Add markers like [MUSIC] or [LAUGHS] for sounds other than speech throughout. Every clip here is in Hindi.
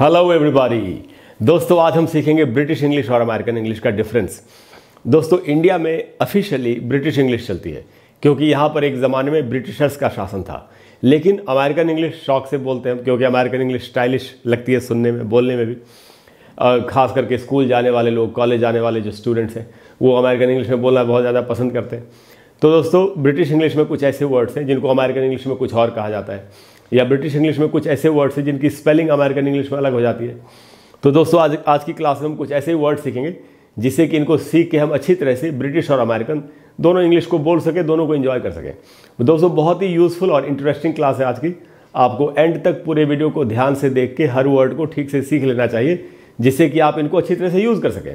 हेलो एवरीबॉडी दोस्तों आज हम सीखेंगे ब्रिटिश इंग्लिश और अमेरिकन इंग्लिश का डिफरेंस दोस्तों इंडिया में ऑफिशियली ब्रिटिश इंग्लिश चलती है क्योंकि यहाँ पर एक ज़माने में ब्रिटिशर्स का शासन था लेकिन अमेरिकन इंग्लिश शौक से बोलते हैं क्योंकि अमेरिकन इंग्लिश स्टाइलिश लगती है सुनने में बोलने में भी खास करके स्कूल जाने वाले लोग कॉलेज जाने वाले जो स्टूडेंट्स हैं वो अमेरिकन इंग्लिश में बोलना बहुत ज़्यादा पसंद करते हैं तो दोस्तों ब्रिटिश इंग्लिश में कुछ ऐसे वर्ड्स हैं जिनको अमेरिकन इंग्लिश में कुछ और कहा जाता है या ब्रिटिश इंग्लिश में कुछ ऐसे वर्ड्स हैं जिनकी स्पेलिंग अमेरिकन इंग्लिश में अलग हो जाती है तो दोस्तों आज आज की क्लास में हम कुछ ऐसे वर्ड सीखेंगे जिससे कि इनको सीख के हम अच्छी तरह से ब्रिटिश और अमेरिकन दोनों इंग्लिश को बोल सकें दोनों को इन्जॉय कर सकें तो दोस्तों बहुत ही यूज़फुल और इंटरेस्टिंग क्लास है आज की आपको एंड तक पूरे वीडियो को ध्यान से देख के हर वर्ड को ठीक से सीख लेना चाहिए जिससे कि आप इनको अच्छी तरह से यूज़ कर सकें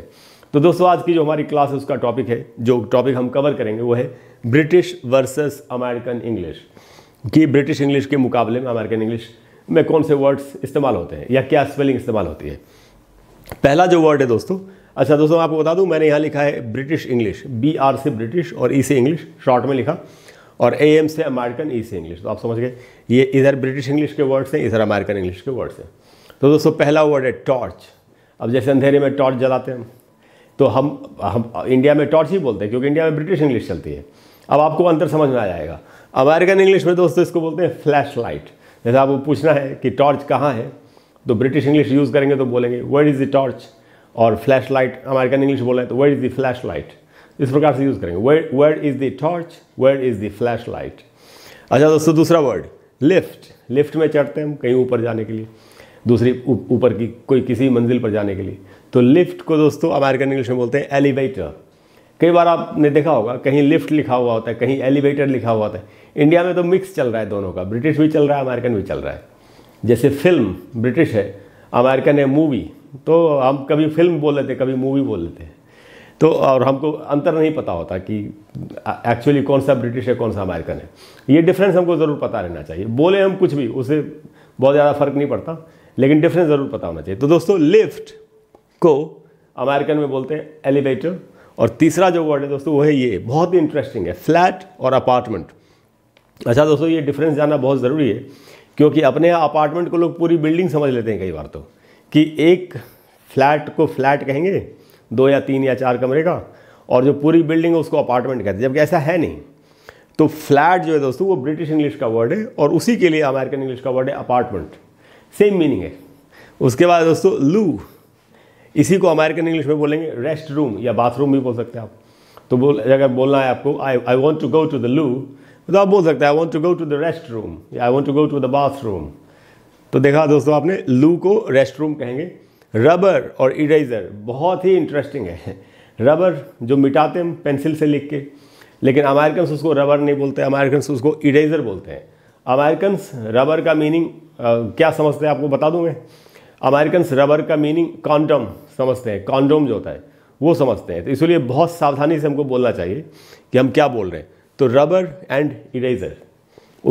तो दोस्तों आज की जो हमारी क्लास है उसका टॉपिक है जो टॉपिक हम कवर करेंगे वो है ब्रिटिश वर्सेस अमेरिकन इंग्लिश कि ब्रिटिश इंग्लिश के मुकाबले में अमेरिकन इंग्लिश में कौन से वर्ड्स इस्तेमाल होते हैं या क्या स्पेलिंग इस्तेमाल होती है पहला जो वर्ड है दोस्तों अच्छा दोस्तों आपको बता दूं मैंने यहाँ लिखा है ब्रिटिश इंग्लिश बी आर से ब्रिटिश और ई e से इंग्लिश शॉर्ट में लिखा और ए एम से अमेरिकन ई e से इंग्लिश तो आप समझ गए ये इधर ब्रिटिश इंग्लिश के वर्ड्स हैं इधर अमेरिकन इंग्लिश के वर्ड्स हैं तो दोस्तों पहला वर्ड है टॉर्च अब जैसे अंधेरे में टॉर्च जलाते हैं तो हम हम इंडिया में टॉर्च ही बोलते हैं क्योंकि इंडिया में ब्रिटिश इंग्लिश चलती है अब आपको अंतर समझ में आ जाएगा अमेरिकन इंग्लिश में दोस्तों इसको बोलते हैं फ्लैश लाइट जैसे आपको पूछना है कि टॉर्च कहाँ है तो ब्रिटिश इंग्लिश यूज़ करेंगे तो बोलेंगे वर्ड इज़ द टॉर्च और फ्लैश लाइट अमेरिकन इंग्लिश बोल रहे हैं तो word is the flashlight इस प्रकार से यूज़ करेंगे word is the torch word is the flashlight अच्छा दोस्तों दूसरा वर्ड लिफ्ट लिफ्ट में चढ़ते हैं हम कहीं ऊपर जाने के लिए दूसरी ऊपर की कोई किसी मंजिल पर जाने के लिए तो लिफ्ट को दोस्तों अमेरिकन इंग्लिश में बोलते हैं एलिवेटर कई बार आपने देखा होगा कहीं लिफ्ट लिखा हुआ होता है कहीं एलिवेटर लिखा हुआ होता है इंडिया में तो मिक्स चल रहा है दोनों का ब्रिटिश भी चल रहा है अमेरिकन भी चल रहा है जैसे फिल्म ब्रिटिश है अमेरिकन है मूवी तो हम कभी फिल्म बोल लेते कभी मूवी बोल लेते हैं तो और हमको अंतर नहीं पता होता कि एक्चुअली कौन सा ब्रिटिश है कौन सा अमेरिकन है ये डिफरेंस हमको ज़रूर पता रहना चाहिए बोले हम कुछ भी उसे बहुत ज़्यादा फ़र्क नहीं पड़ता लेकिन डिफरेंस ज़रूर पता होना चाहिए तो दोस्तों लिफ्ट को अमेरिकन में बोलते हैं एलिवेटर और तीसरा जो वर्ड है दोस्तों वो है ये बहुत ही इंटरेस्टिंग है फ्लैट और अपार्टमेंट अच्छा दोस्तों ये डिफरेंस जानना बहुत ज़रूरी है क्योंकि अपने अपार्टमेंट को लोग पूरी बिल्डिंग समझ लेते हैं कई बार तो कि एक फ्लैट को फ्लैट कहेंगे दो या तीन या चार कमरे का और जो पूरी बिल्डिंग है उसको अपार्टमेंट कहते हैं जबकि ऐसा है नहीं तो फ्लैट जो है दोस्तों वो ब्रिटिश इंग्लिश का वर्ड है और उसी के लिए अमेरिकन इंग्लिश का वर्ड है अपार्टमेंट सेम मीनिंग है उसके बाद दोस्तों लू इसी को अमेरिकन इंग्लिश में बोलेंगे रेस्ट रूम या बाथरूम भी बोल सकते हैं आप तो बोल अगर बोलना है आपको I I want to go to the loo तो आप बोल सकते हैं I want to go to the restroom या I want to go to the bathroom तो देखा दोस्तों आपने लू को रेस्ट रूम कहेंगे रबर और इरेजर बहुत ही इंटरेस्टिंग है रबर जो मिटाते हैं पेंसिल से लिख के लेकिन अमेरिकन उसको रबर नहीं बोलते अमेरिकन उसको इरेजर बोलते हैं अमेरिकन रबर का मीनिंग क्या समझते हैं आपको बता दूँ अमेरिकन रबर का मीनिंग कॉन्डम समझते हैं कॉन्डोम जो होता है वो समझते हैं तो इसलिए बहुत सावधानी से हमको बोलना चाहिए कि हम क्या बोल रहे हैं तो रबर एंड इरेजर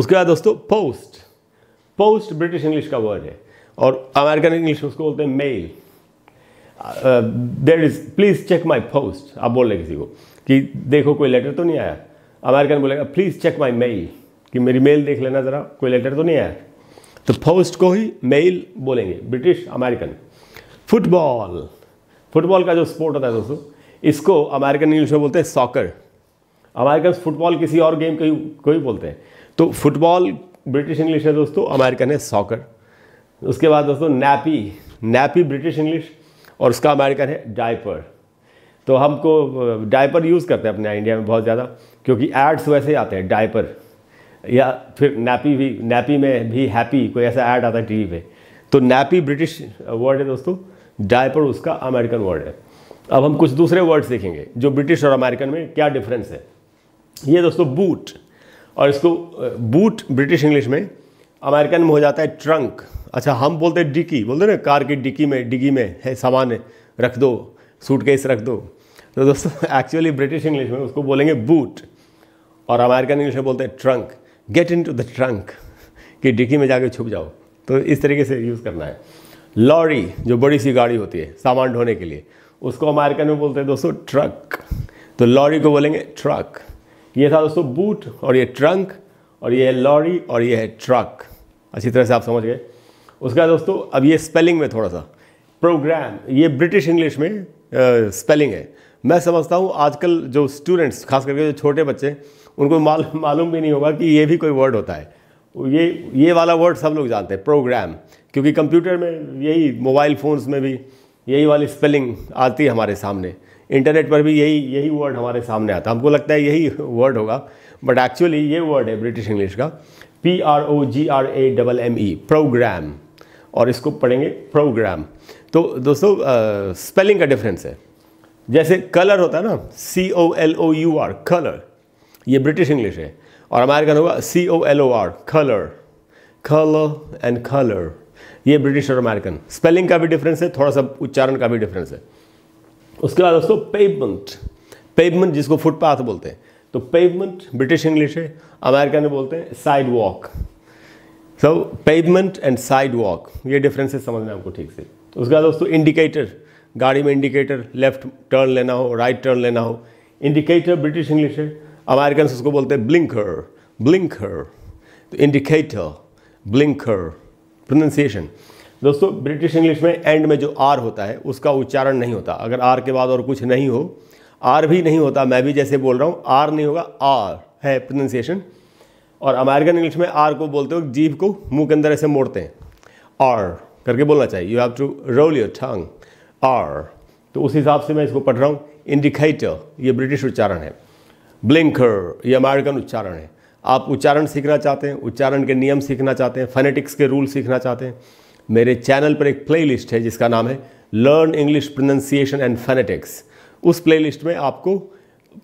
उसके बाद दोस्तों पोस्ट पोस्ट ब्रिटिश इंग्लिश का वर्ड है और अमेरिकन इंग्लिश उसको बोलते हैं mail there is please check my post आप बोल रहे किसी को कि देखो कोई लेटर तो नहीं आया अमेरिकन बोलेगा प्लीज़ चेक माई मेल कि मेरी मेल देख लेना ज़रा कोई लेटर तो नहीं आया तो पोस्ट को ही मेल बोलेंगे ब्रिटिश अमेरिकन फुटबॉल फुटबॉल का जो स्पोर्ट होता है दोस्तों इसको अमेरिकन इंग्लिश में बोलते हैं सॉकर अमेरिकन फुटबॉल किसी और गेम को ही को ही बोलते हैं तो फुटबॉल ब्रिटिश इंग्लिश है दोस्तों अमेरिकन है सॉकर उसके बाद दोस्तों नैपी नैपी ब्रिटिश इंग्लिश और उसका अमेरिकन है डायपर तो हमको डायपर uh, यूज़ करते हैं अपने इंडिया में बहुत ज़्यादा क्योंकि एड्स वैसे आते हैं डायपर या फिर नैपी भी नैपी में भी हैप्पी कोई ऐसा ऐड आता है टीवी पे तो नैपी ब्रिटिश वर्ड है दोस्तों डायपर उसका अमेरिकन वर्ड है अब हम कुछ दूसरे वर्ड्स देखेंगे जो ब्रिटिश और अमेरिकन में क्या डिफरेंस है ये दोस्तों बूट और इसको बूट ब्रिटिश इंग्लिश में अमेरिकन में हो जाता है ट्रंक अच्छा हम बोलते हैं डिकी बोलते ना कार की डिकी में डिगी में है सामान रख दो सूटकेस रख दो तो दोस्तों एक्चुअली ब्रिटिश इंग्लिश में उसको बोलेंगे बूट और अमेरिकन इंग्लिश में बोलते हैं trunk get into the trunk कि डिक्की में जाके छुप जाओ तो इस तरीके से यूज़ करना है लॉरी जो बड़ी सी गाड़ी होती है सामान ढोने के लिए उसको अमेरिकन में बोलते हैं दोस्तों ट्रक तो लॉरी को बोलेंगे ट्रक ये था दोस्तों बूट और ये ट्रंक और ये है लॉरी और ये है ट्रक अच्छी तरह से आप समझ गए उसके बाद दोस्तों अब ये स्पेलिंग में थोड़ा सा प्रोग्राम ये ब्रिटिश इंग्लिश में स्पेलिंग है मैं समझता हूँ आजकल जो स्टूडेंट्स खास करके जो छोटे बच्चे उनको माल, मालूम भी नहीं होगा कि ये भी कोई वर्ड होता है ये ये वाला वर्ड सब लोग जानते हैं प्रोग्राम क्योंकि कंप्यूटर में यही मोबाइल फ़ोन्स में भी यही वाली स्पेलिंग आती है हमारे सामने इंटरनेट पर भी यही यही वर्ड हमारे सामने आता है हमको लगता है यही वर्ड होगा बट एक्चुअली ये वर्ड है ब्रिटिश इंग्लिश का P R O G R A double M E program और इसको पढ़ेंगे प्रोग्राम तो दोस्तों स्पेलिंग का डिफरेंस है जैसे कलर होता है ना C O L O U R colour ये ब्रिटिश इंग्लिश है और अमेरिकन होगा C O L O R color colour and color ये ब्रिटिश और अमेरिकन स्पेलिंग का भी डिफरेंस है थोड़ा सा उच्चारण का भी डिफरेंस है उसके बाद दोस्तों पेवमेंट पेवमेंट जिसको फुटपाथ बोलते हैं तो पेवमेंट ब्रिटिश इंग्लिश है अमेरिकन बोलते हैं sidewalk so pavement and sidewalk ये डिफरेंस है समझना आपको ठीक से तो उसके बाद दोस्तों इंडिकेटर गाड़ी में इंडिकेटर लेफ्ट टर्न लेना हो राइट right टर्न लेना हो इंडिकेटर ब्रिटिश इंग्लिश है अमेरिकन उसको बोलते हैं ब्लिंकर ब्लिंकर तो इंडिकेटर ब्लिंकर प्रोनंसिएशन दोस्तों ब्रिटिश इंग्लिश में एंड में जो आर होता है उसका उच्चारण नहीं होता अगर आर के बाद और कुछ नहीं हो आर भी नहीं होता मैं भी जैसे बोल रहा हूँ आर नहीं होगा आर है प्रोनंसिएशन और अमेरिकन इंग्लिश में आर को बोलते हो जीभ को मुंह के अंदर ऐसे मोड़ते हैं आर करके बोलना चाहिए you have to roll your tongue R तो उस हिसाब से मैं इसको पढ़ रहा हूँ इंडिकेटर ये ब्रिटिश उच्चारण है ब्लिंकर ये अमेरिकन उच्चारण है आप उच्चारण सीखना चाहते हैं उच्चारण के नियम सीखना चाहते हैं फनेटिक्स के रूल सीखना चाहते हैं मेरे चैनल पर एक प्लेलिस्ट है जिसका नाम है learn English pronunciation and phonetics उस प्लेलिस्ट में आपको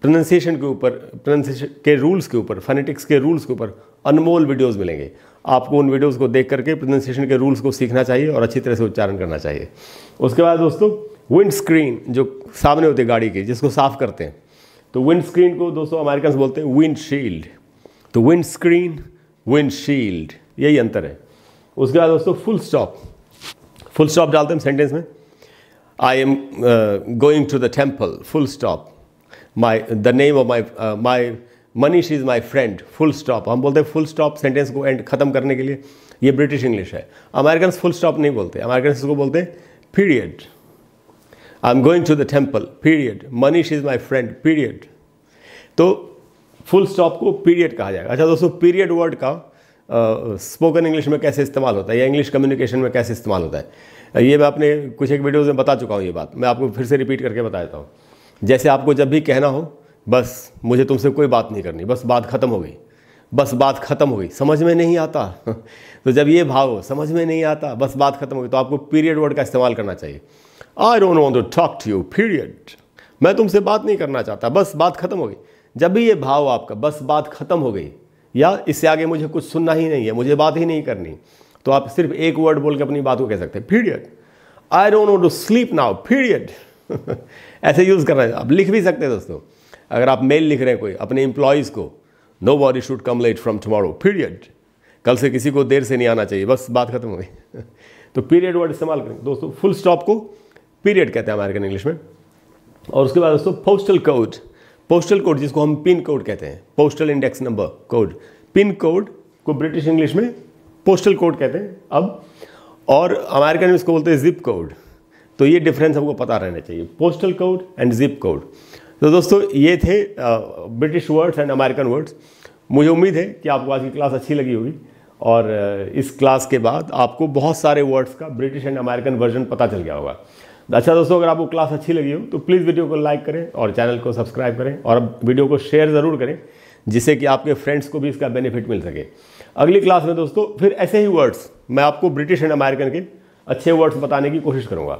प्रोनंसिएशन के ऊपर प्रोनंसिएशन के रूल्स के ऊपर फनेटिक्स के रूल्स के ऊपर अनमोल वीडियोस मिलेंगे आपको उन वीडियोस को देख करके प्रोनंसिएशन के रूल्स को सीखना चाहिए और अच्छी तरह से उच्चारण करना चाहिए उसके बाद दोस्तों विंड स्क्रीन जो सामने होती है गाड़ी की जिसको साफ़ करते हैं तो विंड स्क्रीन को दोस्तों अमेरिकन बोलते हैं विंड शील्ड तो विंड स्क्रीन विंड शील्ड यही अंतर है उसके बाद दोस्तों फुल स्टॉप फुल स्टॉप डालते हैं सेंटेंस में I am going to the temple full stop my the name of my my Manish is my friend full stop हम बोलते हैं फुल स्टॉप सेंटेंस को एंड ख़त्म करने के लिए ये ब्रिटिश इंग्लिश है अमेरिकन फुल स्टॉप नहीं बोलते अमेरिकन इसको बोलते हैं period I am going to the temple period Manish is my friend period तो फुल स्टॉप को पीरियड कहा जाएगा अच्छा दोस्तों पीरियड वर्ड का स्पोकन uh, इंग्लिश में कैसे इस्तेमाल होता है या इंग्लिश कम्युनिकेशन में कैसे इस्तेमाल होता है ये मैं अपने कुछ एक वीडियोज़ में बता चुका हूँ ये बात मैं आपको फिर से रिपीट करके बता देता हूँ जैसे आपको जब भी कहना हो बस मुझे तुमसे कोई बात नहीं करनी बस बात ख़त्म हो गई बस बात ख़त्म हो गई समझ में नहीं आता [LAUGHS] तो जब ये भाव हो समझ में नहीं आता बस बात ख़त्म हो गई तो आपको पीरियड वर्ड का इस्तेमाल करना चाहिए I don't want to talk to you period मैं तुमसे बात नहीं करना चाहता बस बात खत्म हो गई जब भी ये भाव आपका बस बात खत्म हो गई या इससे आगे मुझे कुछ सुनना ही नहीं है मुझे बात ही नहीं करनी तो आप सिर्फ एक वर्ड बोल के अपनी बात को कह सकते हैं period I don't want to sleep now period ऐसे यूज़ करना है आप लिख भी सकते हैं दोस्तों अगर आप मेल लिख रहे हैं कोई अपने इंप्लॉयज को nobody should come late from tomorrow period कल से किसी को देर से नहीं आना चाहिए बस बात खत्म हो गई [LAUGHS] तो पीरियड वर्ड इस्तेमाल करें दोस्तों फुल स्टॉप को पीरियड कहते हैं अमेरिकन इंग्लिश में और उसके बाद दोस्तों पोस्टल कोड पोस्टल कोड जिसको हम पिन कोड कहते हैं postal index number code pin code को ब्रिटिश इंग्लिश में पोस्टल कोड कहते हैं अब और अमेरिकन में इसको बोलते हैं जिप कोड तो ये डिफरेंस हमको पता रहना चाहिए postal code and zip code तो दोस्तों ये थे British words and American words मुझे उम्मीद है कि आपको आज की क्लास अच्छी लगी होगी और इस क्लास के बाद आपको बहुत सारे वर्ड्स का ब्रिटिश एंड अमेरिकन वर्जन पता चल गया होगा अच्छा दोस्तों अगर आपको क्लास अच्छी लगी हो तो प्लीज़ वीडियो को लाइक करें और चैनल को सब्सक्राइब करें और अब वीडियो को शेयर ज़रूर करें जिससे कि आपके फ्रेंड्स को भी इसका बेनिफिट मिल सके अगली क्लास में दोस्तों फिर ऐसे ही वर्ड्स मैं आपको ब्रिटिश एंड अमेरिकन के अच्छे वर्ड्स बताने की कोशिश करूँगा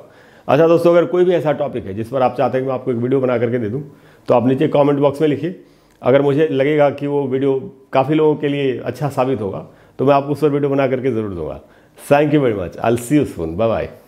अच्छा दोस्तों अगर कोई भी ऐसा टॉपिक है जिस पर आप चाहते हैं कि मैं आपको एक वीडियो बना करके दे दूँ तो आप नीचे कॉमेंट बॉक्स में लिखिए अगर मुझे लगेगा कि वो वीडियो काफ़ी लोगों के लिए अच्छा साबित होगा तो मैं आपको उस पर वीडियो बना करके ज़रूर दूंगा thank you very much I see you soon bye bye